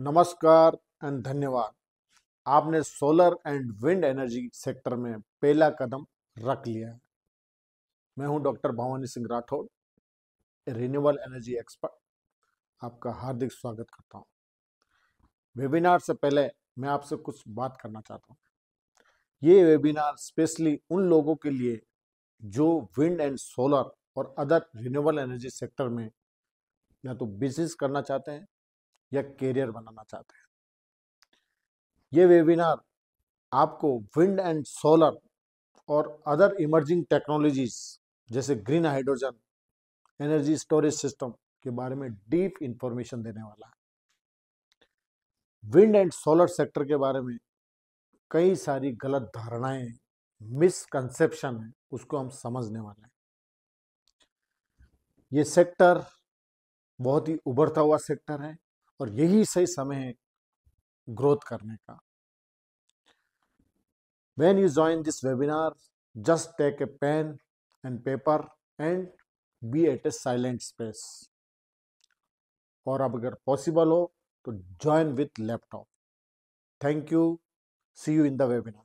नमस्कार एंड धन्यवाद आपने solar and wind energy sector में पहला कदम रख लिया है मैं हूं doctor Bhawani Singh Rathore renewable energy expert आपका हार्दिक स्वागत करता हूं वेबिनार से पहले मैं आपसे कुछ बात करना चाहता हूं ये वेबिनार स्पेशली उन लोगों के लिए जो विंड एंड सोलर और अदर रिन्यूबल एनर्जी सेक्टर में या तो बिजनेस करना चाहते हैं या करियर बनाना चाहते हैं ये वेबिनार आपको विंड एंड सोलर और अदर इमर्जिंग टेक्नोलॉजीज जैसे green hydrogen energy storage system के बारे में डीप इंफॉर्मेशन देने वाला है विंड एंड सोलर सेक्टर के बारे में कई सारी गलत धारणाएं मिसकंसेप्शन है उसको हम समझने वाले हैं ये सेक्टर बहुत ही उभरता हुआ सेक्टर है और यही सही समय है ग्रोथ करने का when you join this webinar just take a pen and paper and be at a silent space और अब अगर पॉसिबल हो तो join with laptop thank you see you in the webinar